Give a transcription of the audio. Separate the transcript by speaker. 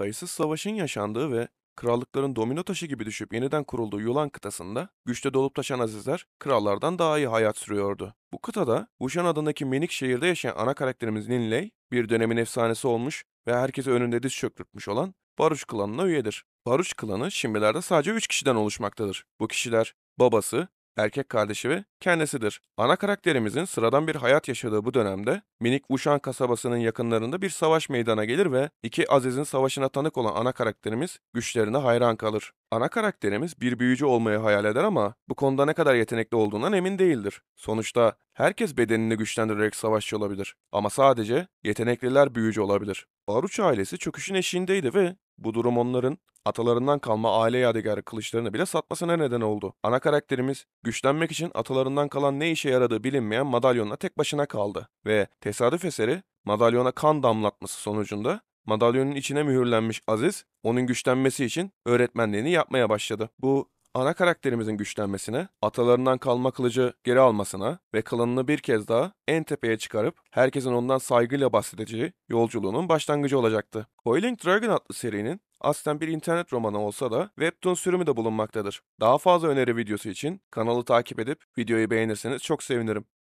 Speaker 1: sayısız savaşın yaşandığı ve krallıkların domino taşı gibi düşüp yeniden kurulduğu Yulan kıtasında güçte dolup taşan azizler krallardan daha iyi hayat sürüyordu. Bu kıtada Wushan adındaki minik şehirde yaşayan ana karakterimiz Ninley bir dönemin efsanesi olmuş ve herkesi önünde diz çöktürtmüş olan Baruş klanına üyedir. Baruş klanı şimdilerde sadece 3 kişiden oluşmaktadır. Bu kişiler babası, erkek kardeşi ve kendisidir. Ana karakterimizin sıradan bir hayat yaşadığı bu dönemde minik Wushan kasabasının yakınlarında bir savaş meydana gelir ve iki Aziz'in savaşına tanık olan ana karakterimiz güçlerine hayran kalır. Ana karakterimiz bir büyücü olmayı hayal eder ama bu konuda ne kadar yetenekli olduğundan emin değildir. Sonuçta herkes bedenini güçlendirerek savaşçı olabilir ama sadece yetenekliler büyücü olabilir. Baruch ailesi çöküşün eşiğindeydi ve bu durum onların atalarından kalma aile yadigarı kılıçlarını bile satmasına neden oldu. Ana karakterimiz güçlenmek için atalarından kalan ne işe yaradığı bilinmeyen madalyonla tek başına kaldı ve tesadüf eseri madalyona kan damlatması sonucunda madalyonun içine mühürlenmiş Aziz, onun güçlenmesi için öğretmenliğini yapmaya başladı. Bu ana karakterimizin güçlenmesine, atalarından kalma kılıcı geri almasına ve klanını bir kez daha en tepeye çıkarıp herkesin ondan saygıyla bahsedeceği yolculuğunun başlangıcı olacaktı. Boiling Dragon adlı serinin aslen bir internet romanı olsa da webtoon sürümü de bulunmaktadır. Daha fazla öneri videosu için kanalı takip edip videoyu beğenirseniz çok sevinirim.